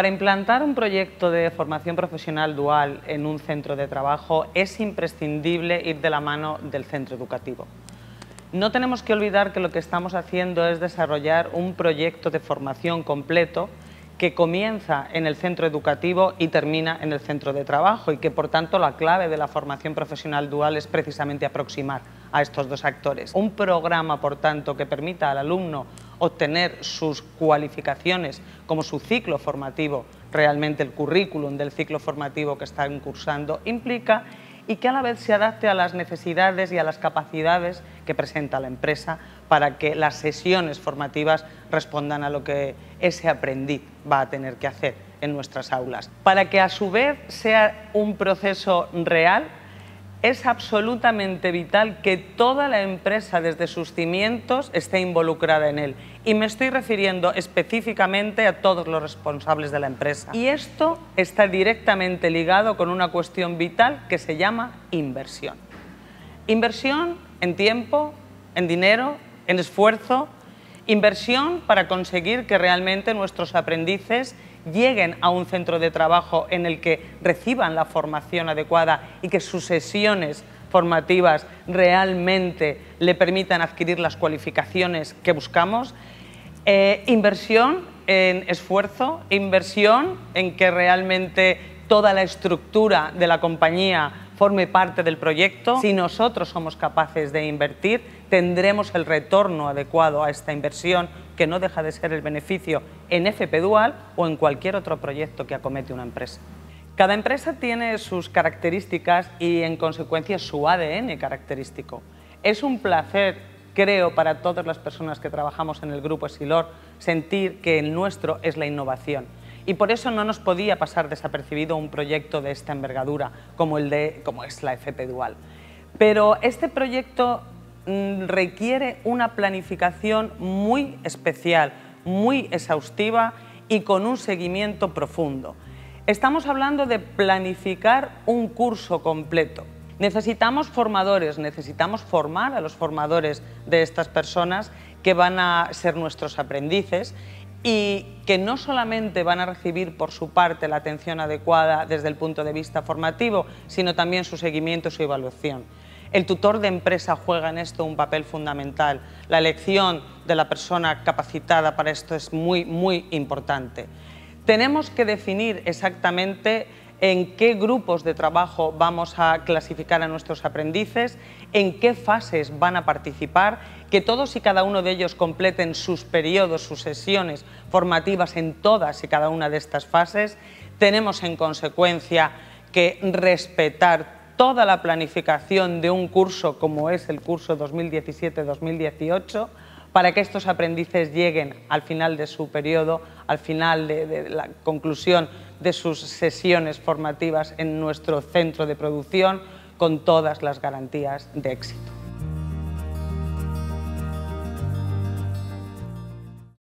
Para implantar un proyecto de formación profesional dual en un centro de trabajo es imprescindible ir de la mano del centro educativo. No tenemos que olvidar que lo que estamos haciendo es desarrollar un proyecto de formación completo que comienza en el centro educativo y termina en el centro de trabajo y que por tanto la clave de la formación profesional dual es precisamente aproximar a estos dos actores. Un programa, por tanto, que permita al alumno obtener sus cualificaciones como su ciclo formativo, realmente el currículum del ciclo formativo que está cursando, implica y que a la vez se adapte a las necesidades y a las capacidades que presenta la empresa para que las sesiones formativas respondan a lo que ese aprendiz va a tener que hacer en nuestras aulas. Para que a su vez sea un proceso real es absolutamente vital que toda la empresa desde sus cimientos esté involucrada en él. Y me estoy refiriendo específicamente a todos los responsables de la empresa. Y esto está directamente ligado con una cuestión vital que se llama inversión. Inversión en tiempo, en dinero, en esfuerzo, inversión para conseguir que realmente nuestros aprendices lleguen a un centro de trabajo en el que reciban la formación adecuada y que sus sesiones formativas realmente le permitan adquirir las cualificaciones que buscamos. Eh, inversión en esfuerzo, inversión en que realmente toda la estructura de la compañía forme parte del proyecto. Si nosotros somos capaces de invertir, tendremos el retorno adecuado a esta inversión que no deja de ser el beneficio en FP Dual o en cualquier otro proyecto que acomete una empresa. Cada empresa tiene sus características y en consecuencia su ADN característico. Es un placer, creo, para todas las personas que trabajamos en el grupo SILOR sentir que el nuestro es la innovación. Y por eso no nos podía pasar desapercibido un proyecto de esta envergadura como, el de, como es la FP Dual. Pero este proyecto Mm, requiere una planificación muy especial, muy exhaustiva y con un seguimiento profundo. Estamos hablando de planificar un curso completo. Necesitamos formadores, necesitamos formar a los formadores de estas personas que van a ser nuestros aprendices y que no solamente van a recibir por su parte la atención adecuada desde el punto de vista formativo, sino también su seguimiento y su evaluación. El tutor de empresa juega en esto un papel fundamental. La elección de la persona capacitada para esto es muy, muy importante. Tenemos que definir exactamente en qué grupos de trabajo vamos a clasificar a nuestros aprendices, en qué fases van a participar, que todos y cada uno de ellos completen sus periodos, sus sesiones formativas en todas y cada una de estas fases. Tenemos en consecuencia que respetar toda la planificación de un curso como es el curso 2017-2018 para que estos aprendices lleguen al final de su periodo, al final de, la conclusión de sus sesiones formativas en nuestro centro de producción con todas las garantías de éxito.